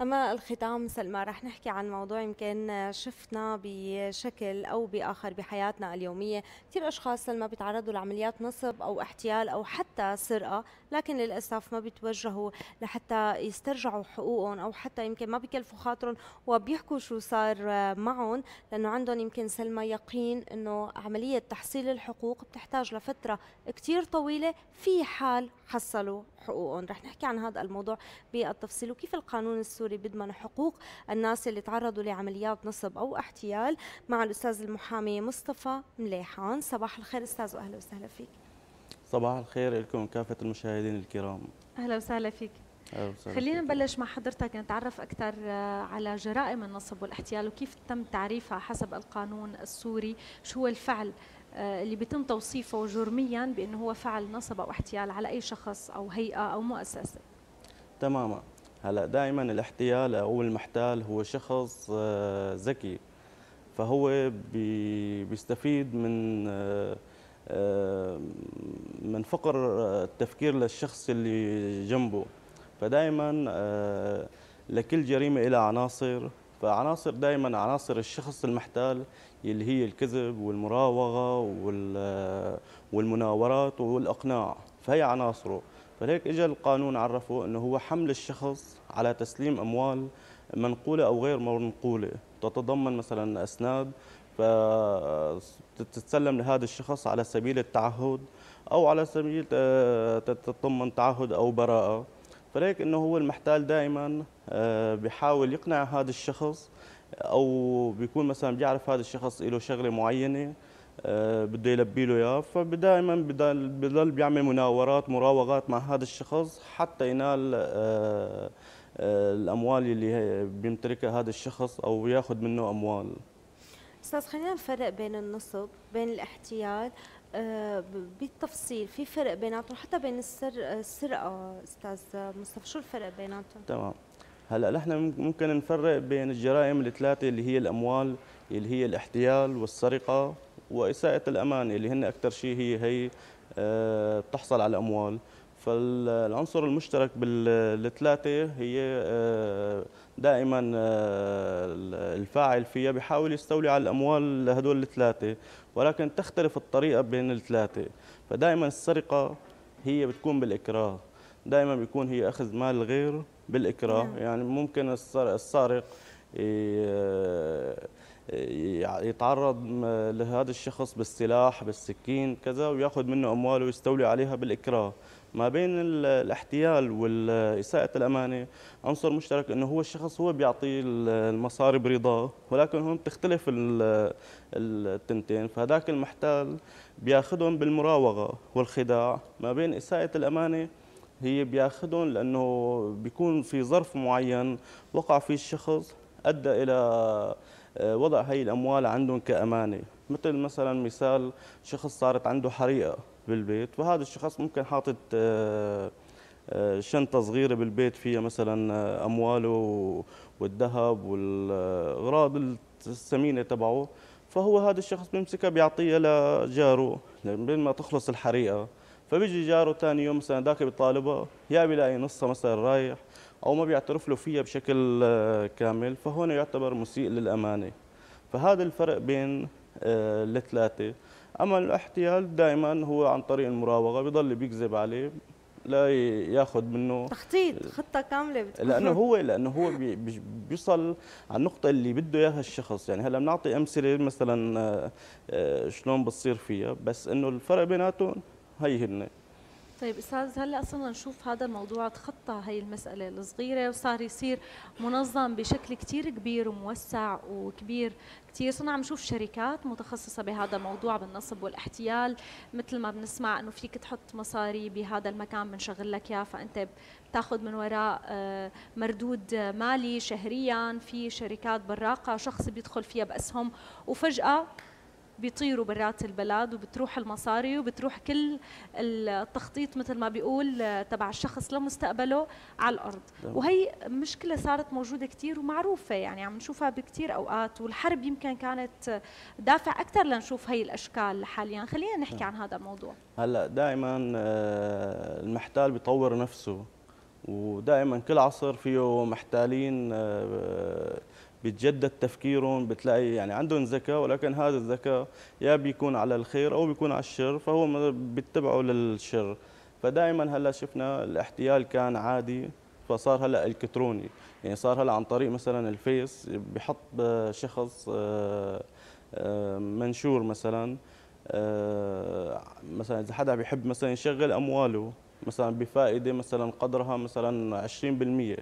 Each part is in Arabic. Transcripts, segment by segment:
أما الختام سلمى رح نحكي عن موضوع يمكن شفنا بشكل أو بآخر بحياتنا اليومية كثير أشخاص سلمى بيتعرضوا لعمليات نصب أو احتيال أو حتى سرقة لكن للأسف ما بيتوجهوا لحتى يسترجعوا حقوقهم أو حتى يمكن ما بيكلفوا خاطرهم وبيحكوا شو صار معهم لأنه عندهم يمكن سلمى يقين أنه عملية تحصيل الحقوق بتحتاج لفترة كثير طويلة في حال حصلوا حقوقهم رح نحكي عن هذا الموضوع بالتفصيل وكيف القانون السوري السوري بيضمن حقوق الناس اللي تعرضوا لعمليات نصب أو احتيال مع الأستاذ المحامي مصطفى مليحان صباح الخير أستاذ وأهلا وسهلا فيك صباح الخير لكم كافة المشاهدين الكرام أهلا وسهلا فيك خلينا نبلش مع حضرتك نتعرف أكثر آه، على جرائم النصب والاحتيال وكيف تم تعريفها حسب القانون السوري شو هو الفعل آه، اللي بيتم توصيفه جرميا بأنه هو فعل نصب أو احتيال على أي شخص أو هيئة أو مؤسسة تماما هلا دائما الاحتيال او المحتال هو شخص آه، ذكي فهو بيستفيد من آه، آه، من فقر التفكير للشخص اللي جنبه فدائما لكل جريمه لها عناصر فعناصر دائما عناصر الشخص المحتال اللي هي الكذب والمراوغه والمناورات والاقناع فهي عناصره فلهيك اجى القانون عرفه انه هو حمل الشخص على تسليم اموال منقوله او غير منقوله تتضمن مثلا اسناد فتتسلم لهذا الشخص على سبيل التعهد او على سبيل آه، تتضمن تعهد او براءه فلهيك انه هو المحتال دائما آه، بحاول يقنع هذا الشخص او بيكون مثلا بيعرف هذا الشخص له شغله معينه آه، بده يلبي له اياه فدائما بضل بيعمل مناورات مراوغات مع هذا الشخص حتى ينال آه، آه، الاموال اللي بيمتلكها هذا الشخص او ياخذ منه اموال استاذ خلينا نفرق بين النصب بين الاحتيال بالتفصيل في فرق بيناتهم حتى بين السر السرقه استاذ مصطفى شو الفرق بيناتهم تمام هلا نحن ممكن نفرق بين الجرائم الثلاثه اللي هي الاموال اللي هي الاحتيال والسرقه وإساءة الأمانة اللي هن أكثر شيء هي هي آه، بتحصل على الاموال فالعنصر المشترك بالثلاثة هي آه، دائما آه، الفاعل فيها بيحاول يستولي على الأموال لهدول الثلاثة ولكن تختلف الطريقة بين الثلاثة فدائما السرقة هي بتكون بالإكراه دائما بيكون هي أخذ مال الغير بالإكراه نعم. يعني ممكن السارق يتعرض لهذا الشخص بالسلاح بالسكين كذا وياخذ منه امواله ويستولي عليها بالاكراه ما بين الاحتيال والإساءة الأمانة عنصر مشترك أنه هو الشخص هو بيعطي المصاري برضاه ولكن هون بتختلف التنتين فهذاك المحتال بياخذهم بالمراوغة والخداع ما بين إساءة الأمانة هي بياخذهم لأنه بيكون في ظرف معين وقع فيه الشخص أدى إلى وضع هي الاموال عندهم كامانه مثل مثلا مثال شخص صارت عنده حريقه بالبيت فهذا الشخص ممكن حاطط آه، آه، شنطه صغيره بالبيت فيها مثلا آه، امواله والذهب والاغراض الثمينه تبعه فهو هذا الشخص بيمسكها بيعطيها لجاره بين ما تخلص الحريقه فبيجي جاره ثاني يوم مثلا ذاك بيطالبها يا بيلاقي نصها مثلا رايح او ما بيعترف له فيها بشكل آه، كامل فهون يعتبر مسيء للامانه فهذا الفرق بين آه، الثلاثه اما الاحتيال دائما هو عن طريق المراوغه بيضل بيكذب عليه لا ياخذ منه آه، تخطيط خطه كامله بتكون. لانه هو لانه هو بيوصل على النقطه اللي بده اياها الشخص يعني هلا بنعطي امثله مثلا شلون بتصير فيها بس انه الفرق بيناتهم هي هن طيب استاذ هلا صرنا نشوف هذا الموضوع تخطى هي المساله الصغيره وصار يصير منظم بشكل كثير كبير وموسع وكبير كثير صرنا عم نشوف شركات متخصصه بهذا الموضوع بالنصب والاحتيال مثل ما بنسمع انه فيك تحط مصاري بهذا المكان بنشغل لك اياه فانت بتاخذ من وراء آه، مردود مالي شهريا في شركات براقه شخص بيدخل فيها باسهم وفجاه بيطيروا برات البلد وبتروح المصاري وبتروح كل التخطيط مثل ما بيقول آه، تبع الشخص لمستقبله على الارض نعم. وهي مشكله صارت موجوده كثير ومعروفه يعني عم نشوفها بكثير اوقات والحرب يمكن كانت دافع اكثر لنشوف هي الاشكال حاليا خلينا نحكي نعم. عن هذا الموضوع هلا دائما آه، المحتال بيطور نفسه ودائما كل عصر فيه محتالين آه، بيتجدد تفكيرهم بتلاقي يعني عندهم ذكاء ولكن هذا الذكاء يا بيكون على الخير او بيكون على الشر فهو بيتبعه للشر فدائما هلا شفنا الاحتيال كان عادي فصار هلا الكتروني يعني صار هلا عن طريق مثلا الفيس بحط شخص آه، آه، منشور مثلا آه، مثلا اذا حدا بيحب مثلا يشغل امواله مثلا بفائده مثلا قدرها مثلا 20%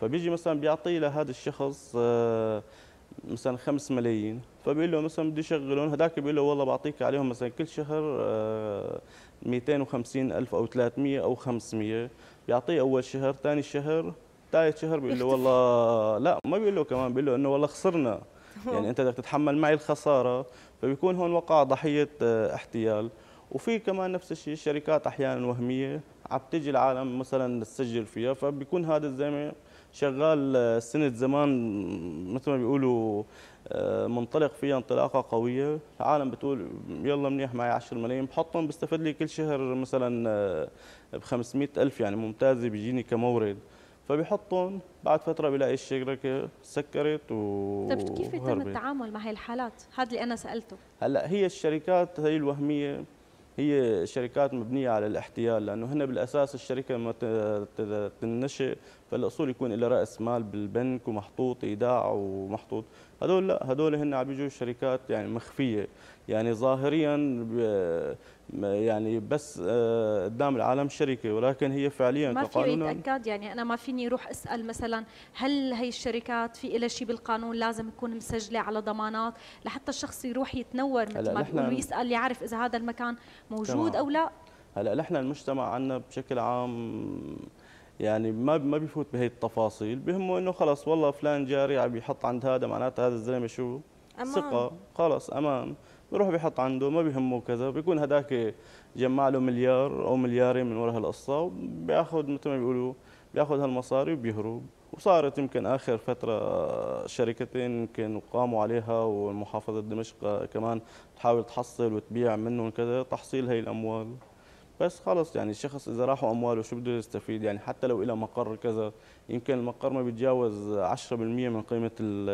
فبيجي مثلا بيعطي لهذا الشخص آه، مثلا 5 ملايين فبيقول له مثلا بدي شغلهم هذاك بيقول له والله بعطيك عليهم مثلا كل شهر 250 آه، ألف أو 300 أو 500 بيعطيه أول شهر ثاني شهر ثالث شهر بيقول له والله لا ما بيقول له كمان بيقول له إنه والله خسرنا يعني أنت بدك تتحمل معي الخسارة فبيكون هون وقع ضحية آه، احتيال وفي كمان نفس الشيء شركات أحيانا وهمية عم تجي العالم مثلا تسجل فيها فبيكون هذا الزلمه شغال آه، سنه زمان مثل ما بيقولوا آه، منطلق فيها انطلاقه قويه العالم بتقول يلا منيح معي 10 ملايين بحطهم بستفد لي كل شهر مثلا آه، ب 500 الف يعني ممتازه بيجيني كمورد فبيحطهم بعد فتره بلاقي الشركه سكرت و طيب كيف يتم التعامل مع هي الحالات هذا اللي انا سالته هلا هي الشركات هي الوهميه هي شركات مبنيه على الاحتيال لانه هنا بالاساس الشركه ما تنشئ فالاصول يكون إلى راس مال بالبنك ومحطوط ايداع ومحطوط هذول لا هذول هن عم يجوا شركات يعني مخفيه يعني ظاهريا يعني بس آه، قدام العالم شركه ولكن هي فعليا ما في يتاكد يعني انا ما فيني اروح اسال مثلا هل هي الشركات في لها شيء بالقانون لازم تكون مسجله على ضمانات لحتى الشخص يروح يتنور مثل ما يسال يعرف اذا هذا المكان موجود تمام. او لا هلا نحن المجتمع عندنا بشكل عام يعني ما ما بيفوت بهي التفاصيل بهمه انه خلص والله فلان جاري عم يحط عند هذا معناته هذا الزلمه شو أمان. ثقه خلص امان بروح بيحط عنده ما بهمه كذا بيكون هداك جمع له مليار او مليارين من وراء هالقصه وبياخذ مثل ما بيقولوا بياخذ هالمصاري وبيهرب وصارت يمكن اخر فتره شركتين يمكن قاموا عليها ومحافظه دمشق كمان تحاول تحصل وتبيع منهم كذا تحصيل هي الاموال بس خلص يعني الشخص اذا راحوا امواله شو بده يستفيد يعني حتى لو إلى مقر كذا يمكن المقر ما بيتجاوز 10% من قيمه الـ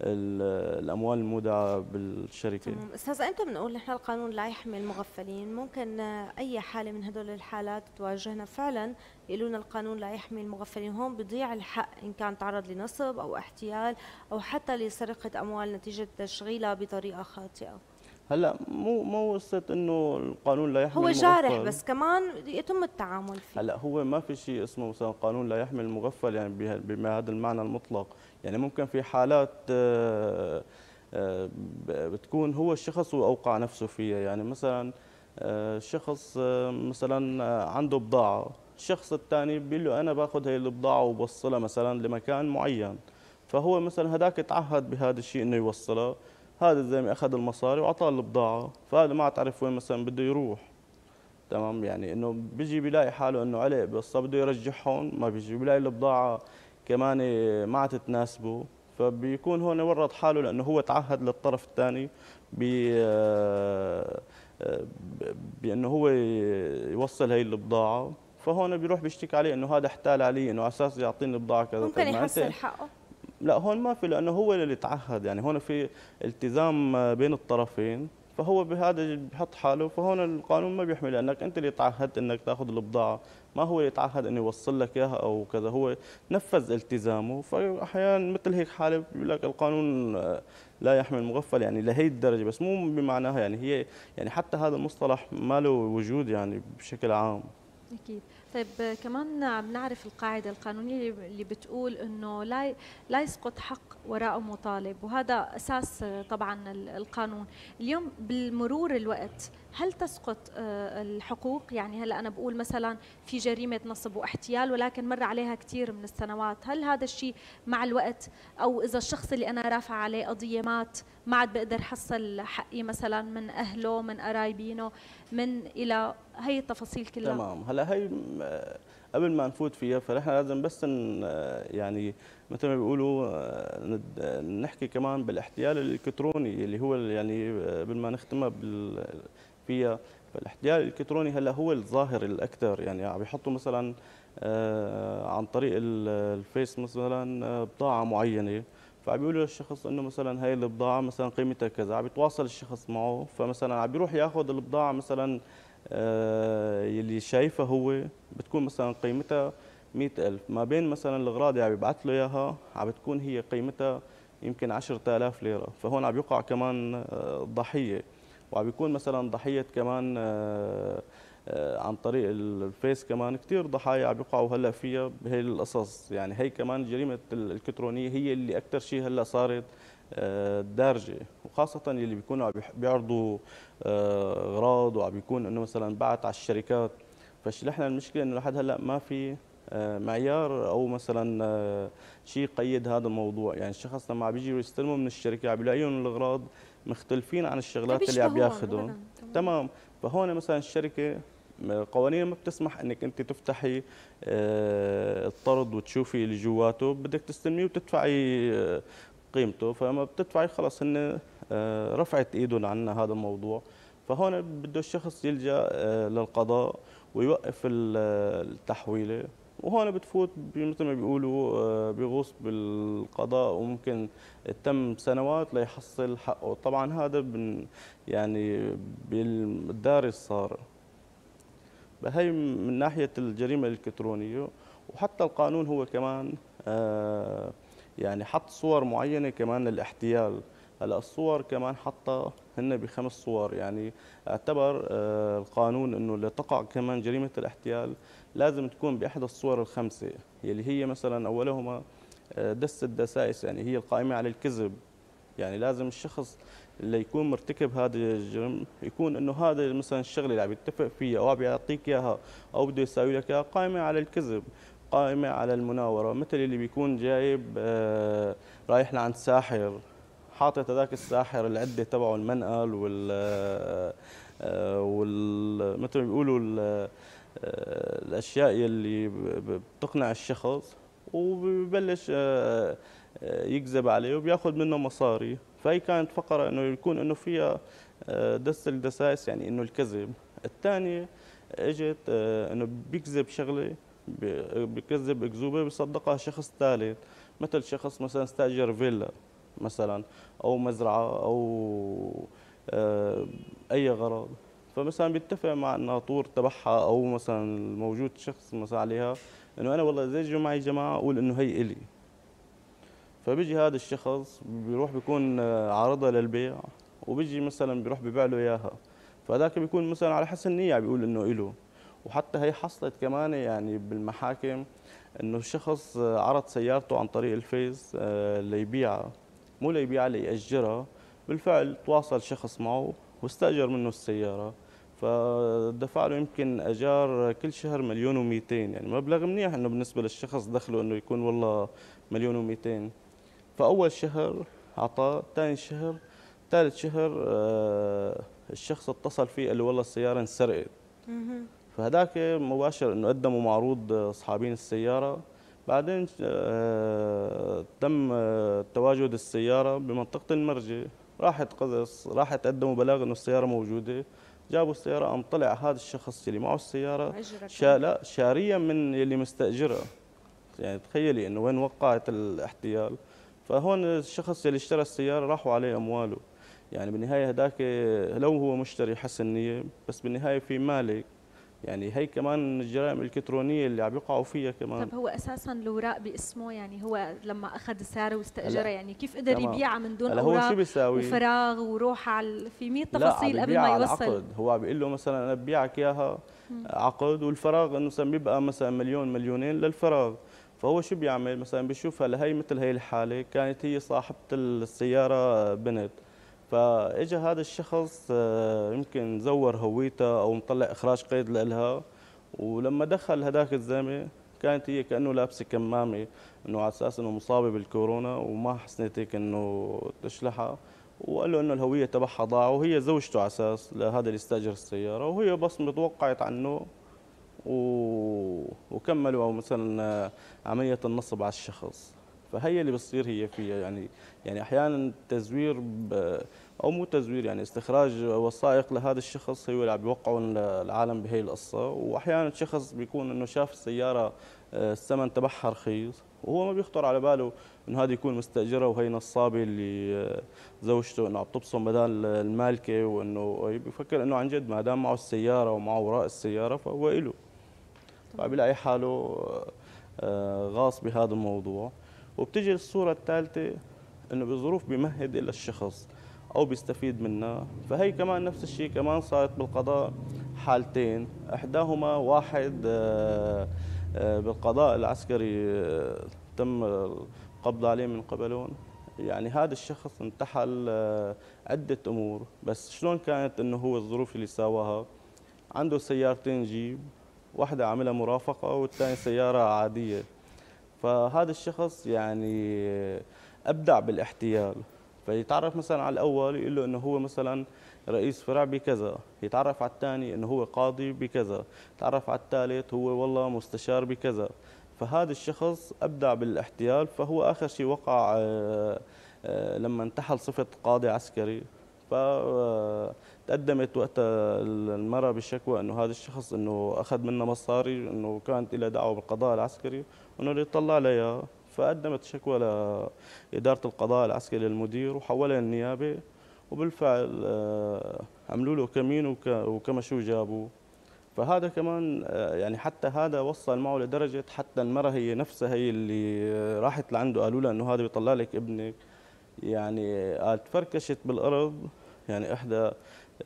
الـ الاموال المودعه بالشركه تمام استاذ انت بنقول نحن القانون لا يحمي المغفلين ممكن اي حاله من هدول الحالات تواجهنا فعلا يقولون القانون لا يحمي المغفلين هون بيضيع الحق ان كان تعرض لنصب او احتيال او حتى لسرقه اموال نتيجه تشغيلها بطريقه خاطئه هلا مو مو قصه انه القانون لا يحمي هو جارح المغفل. بس كمان يتم التعامل فيه هلا هو ما في شيء اسمه مثلا قانون لا يحمي المغفل يعني بهذا المعنى المطلق يعني ممكن في حالات آه، آه، بتكون هو الشخص واوقع نفسه فيها يعني مثلا آه، شخص مثلا عنده بضاعه الشخص الثاني بيقول له انا باخذ هي البضاعه وبوصلها مثلا لمكان معين فهو مثلا هذاك تعهد بهذا الشيء انه يوصلها هذا الزلمه اخذ المصاري واعطاه البضاعه فهذا ما تعرف وين مثلا بده يروح تمام يعني انه بيجي بيلاقي حاله انه عليه بس بده يرجعهم ما بيجي بيلاقي البضاعه كمان ما عاد تناسبه فبيكون هون ورط حاله لانه هو تعهد للطرف الثاني ب بانه هو يوصل هي البضاعه فهون بيروح بيشتكي عليه انه هذا احتال علي انه على اساس يعطيني بضاعه كذا ممكن يحصل حقه لا هون ما في لانه هو اللي تعهد يعني هون في التزام بين الطرفين فهو بهذا بحط حاله فهون القانون ما بيحمي لانك انت اللي تعهدت انك تاخذ البضاعه ما هو اللي تعهد انه يوصل لك اياها او كذا هو نفذ التزامه فاحيانا مثل هيك حاله بيقول لك القانون آه، لا يحمي المغفل يعني لهي الدرجه بس مو بمعناها يعني هي يعني حتى هذا المصطلح ما له وجود يعني بشكل عام اكيد طيب كمان عم نعرف القاعده القانونيه اللي بتقول انه لا لا يسقط حق وراء مطالب وهذا اساس طبعا القانون اليوم بالمرور الوقت هل تسقط آه، الحقوق يعني هلا انا بقول مثلا في جريمه نصب واحتيال ولكن مر عليها كثير من السنوات هل هذا الشيء مع الوقت او اذا الشخص اللي انا رافع عليه قضيه مات ما عاد بقدر حصل حقي مثلا من اهله من قرايبينه من الى هي التفاصيل كلها تمام هلا هي آه، قبل ما نفوت فيها فنحن لازم بس آه، يعني مثل ما بيقولوا آه، نحكي كمان بالاحتيال الالكتروني اللي هو يعني قبل ما نختمها فيها فالاحتيال الالكتروني هلا هو الظاهر الاكثر يعني عم يحطوا مثلا عن طريق الفيس مثلا بضاعه معينه له للشخص انه مثلا هاي البضاعه مثلا قيمتها كذا عم بيتواصل الشخص معه فمثلا عم بيروح ياخذ البضاعه مثلا اللي آه، شايفها هو بتكون مثلا قيمتها 100000 ما بين مثلا الاغراض اللي عم يبعث له اياها عم بتكون هي قيمتها يمكن 10000 ليره فهون عم يقع كمان آه، ضحيه وعم بيكون مثلا ضحيه كمان آه، آه، عن طريق الفيس كمان كثير ضحايا عم يقعوا هلا فيها بهي القصص يعني هي كمان جريمه الالكترونيه هي اللي اكثر شيء هلا صارت آه، دارجه وخاصه اللي بيكونوا عم بيعرضوا آه، اغراض وعم بيكون انه مثلا بعت على الشركات فنحن المشكله انه لحد هلا ما في معيار او مثلا شيء يقيد هذا الموضوع يعني الشخص لما عم بيجي يستلمه من الشركه عم بيلاقيهم الاغراض مختلفين عن الشغلات طيب، اللي عم ياخذون تمام فهون مثلا الشركه قوانين ما بتسمح انك انت تفتحي آه، الطرد وتشوفي اللي جواته بدك تستلميه وتدفعي آه، قيمته فما بتدفعي خلص هن آه، رفعت ايدهم عنا هذا الموضوع فهون بده الشخص يلجا للقضاء ويوقف التحويله وهون بتفوت مثل ما بيقولوا آه، بغوص بالقضاء وممكن تم سنوات ليحصل حقه طبعا هذا يعني بالدارس صار بهي من ناحية الجريمة الإلكترونية وحتى القانون هو كمان آه، يعني حط صور معينة كمان للاحتيال هلا الصور كمان حطها هن بخمس صور يعني اعتبر آه، القانون انه لتقع كمان جريمه الاحتيال لازم تكون باحدى الصور الخمسة يلي هي مثلا أولهما آه، دس الدسائس يعني هي القائمة على الكذب يعني لازم الشخص اللي يكون مرتكب هذا الجرم يكون انه هذا مثلا الشغله اللي عم يتفق فيها او عم يعطيك اياها او بده يساوي لك اياها قائمه على الكذب قائمه على المناوره مثل اللي بيكون جايب آه، رايح لعند ساحر حاطط هذاك الساحر العده تبعه المنقل وال آه، وال مثل ما بيقولوا الاشياء اللي بتقنع الشخص وبيبلش آه، آه، يكذب عليه وبياخذ منه مصاري فهي كانت فقره انه يكون انه فيها آه، دس الدساس يعني انه الكذب الثانيه اجت انه بيكذب شغله بيكذب اكذوبه بيصدقها شخص ثالث مثل شخص مثلا استاجر فيلا مثلا او مزرعه او اي غرض فمثلا بيتفق مع الناطور تبعها او مثلا الموجود شخص مثلا عليها انه انا والله اذا اجوا معي جماعه اقول انه هي الي فبيجي هذا الشخص بيروح بيكون آه، عارضها للبيع وبيجي مثلا بيروح ببيع له اياها فهذاك بيكون مثلا على حسن نيه بيقول انه إله وحتى هي حصلت كمان يعني بالمحاكم انه الشخص آه، عرض سيارته عن طريق الفيس آه، ليبيعها مو ليبيعها ليأجرها بالفعل تواصل شخص معه واستأجر منه السيارة فدفع له يمكن اجار كل شهر مليون و200 يعني مبلغ منيح انه بالنسبه للشخص دخله انه يكون والله مليون و200 فاول شهر اعطاه ثاني شهر ثالث شهر آه، الشخص اتصل فيه قال له والله السياره انسرقت فهداك مباشر انه قدموا معروض اصحابين السياره بعدين آه، تم آه، تواجد السياره بمنطقه المرجه راحت قذص راحت قدموا بلاغ انه السياره موجوده جابوا السياره أم طلع هذا الشخص اللي معه السياره شالة شاريه من اللي مستأجرة يعني تخيلي انه وين وقعت الاحتيال فهون الشخص اللي اشترى السياره راحوا عليه امواله يعني بالنهايه هداك لو هو مشتري حسن نيه بس بالنهايه في مالك يعني هي كمان الجرائم الالكترونيه اللي عم يقعوا فيها كمان طب هو اساسا الاوراق باسمه يعني هو لما اخذ ساره واستاجرها يعني كيف قدر يبيعها من دون اوراق هو شو بيساوي وفراغ وروح على في 100 تفاصيل قبل ما يوصل عقد هو بيقول له مثلا انا ببيعك اياها عقد والفراغ انه مثلا بيبقى مثلا مليون مليونين للفراغ فهو شو بيعمل مثلا بيشوف هلا هي مثل هي الحاله كانت هي صاحبه السياره بنت فاجى هذا الشخص آه، يمكن زور هويتها او مطلع اخراج قيد لها ولما دخل هذاك الزلمه كانت هي كانه لابسه كمامه انه على اساس انه مصابه بالكورونا وما حسنت هيك انه تشلحها وقال له انه الهويه تبعها ضاع وهي زوجته على اساس لهذا اللي استاجر السياره وهي بس متوقعت عنه و... وكملوا مثلا آه، عمليه النصب على الشخص فهي اللي بتصير هي فيها يعني يعني احيانا تزوير او مو تزوير يعني استخراج وثائق لهذا الشخص هو اللي عم يوقعون العالم بهي القصه واحيانا شخص بيكون انه شاف السياره آه، الثمن تبعها رخيص وهو ما بيخطر على باله انه هذا يكون مستاجرها وهي نصابه اللي آه، زوجته انه عم تبصم بدل المالكه وانه بيفكر انه عن جد ما دام معه السياره ومعه وراء السياره فهو له فبيلاقي حاله آه، غاص بهذا الموضوع وبتجي الصوره الثالثه انه بظروف بمهد الى الشخص او بيستفيد منها فهي كمان نفس الشيء كمان صارت بالقضاء حالتين احداهما واحد آه، آه، بالقضاء العسكري آه، تم القبض عليه من قبلون يعني هذا الشخص انتحل عدة أمور بس شلون كانت أنه هو الظروف اللي سواها عنده سيارتين جيب واحدة عاملها مرافقة والثانية سيارة عادية فهذا الشخص يعني ابدع بالاحتيال فيتعرف مثلا على الاول يقول له انه هو مثلا رئيس فرع بكذا يتعرف على الثاني انه هو قاضي بكذا يتعرف على الثالث هو والله مستشار بكذا فهذا الشخص ابدع بالاحتيال فهو اخر شيء وقع آه، آه، لما انتحل صفه قاضي عسكري فتقدمت وقتها المرأة بالشكوى انه هذا الشخص انه اخذ منا مصاري انه كانت لها دعوه بالقضاء العسكري وانه يطلع عليها فقدمت شكوى لاداره القضاء العسكري للمدير وحولها النيابه وبالفعل آه، عملوا له كمين وكمشوا جابوا فهذا كمان آه، يعني حتى هذا وصل معه لدرجه حتى المراه هي نفسها هي اللي راحت لعنده قالوا لها انه هذا بيطلع لك ابنك يعني تفركشت بالارض يعني احدى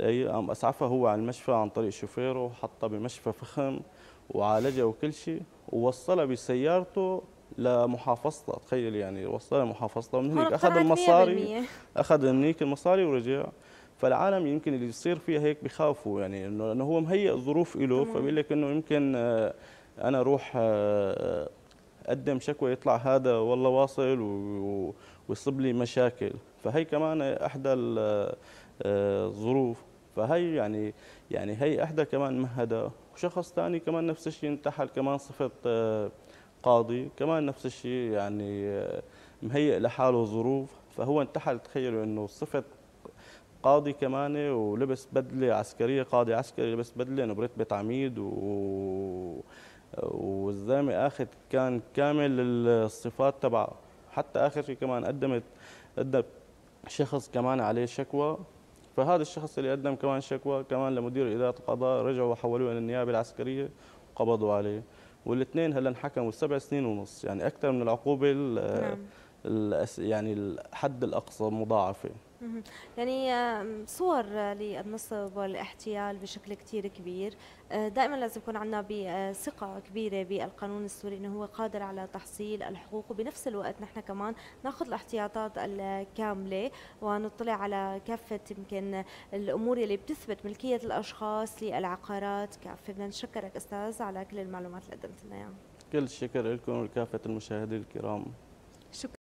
قام اسعفها هو على المشفى عن طريق شوفيره وحطها بمشفى فخم وعالجها وكل شيء ووصلها بسيارته لمحافظتها تخيل يعني وصلها لمحافظتها من هيك اخذ المصاري اخذ منيك المصاري ورجع فالعالم يمكن اللي يصير فيها هيك بخافوا يعني انه لانه هو مهيئ الظروف له فبيقول لك انه يمكن آه، انا اروح آه، اقدم شكوى يطلع هذا والله واصل و ويصب لي مشاكل فهي كمان احدى آه، الظروف فهي يعني يعني هي احدى كمان مهدة وشخص ثاني كمان نفس الشيء انتحل كمان صفه آه، قاضي كمان نفس الشيء يعني آه، مهيئ لحاله ظروف فهو انتحل تخيلوا انه صفه قاضي كمان ولبس بدله عسكريه قاضي عسكري لبس بدله انه برتبه عميد و والزلمه اخذ كان كامل الصفات تبعه حتى اخر شيء كمان قدمت قدم شخص كمان عليه شكوى فهذا الشخص اللي قدم كمان شكوى كمان لمدير اداره القضاء رجعوا وحولوه الى النيابه العسكريه وقبضوا عليه والاثنين هلا انحكموا سبع سنين ونص يعني اكثر من العقوبه نعم. يعني الحد الاقصى مضاعفه يعني صور للنصب والاحتيال بشكل كثير كبير آه، دائما لازم يكون عندنا بثقة آه، كبيرة بالقانون السوري انه هو قادر على تحصيل الحقوق وبنفس الوقت نحن كمان ناخذ الاحتياطات الكاملة ونطلع على كافة يمكن الامور اللي بتثبت ملكية الاشخاص للعقارات كافة بدنا نشكرك استاذ على كل المعلومات اللي قدمت لنا اياها كل الشكر لكم ولكافة المشاهدين الكرام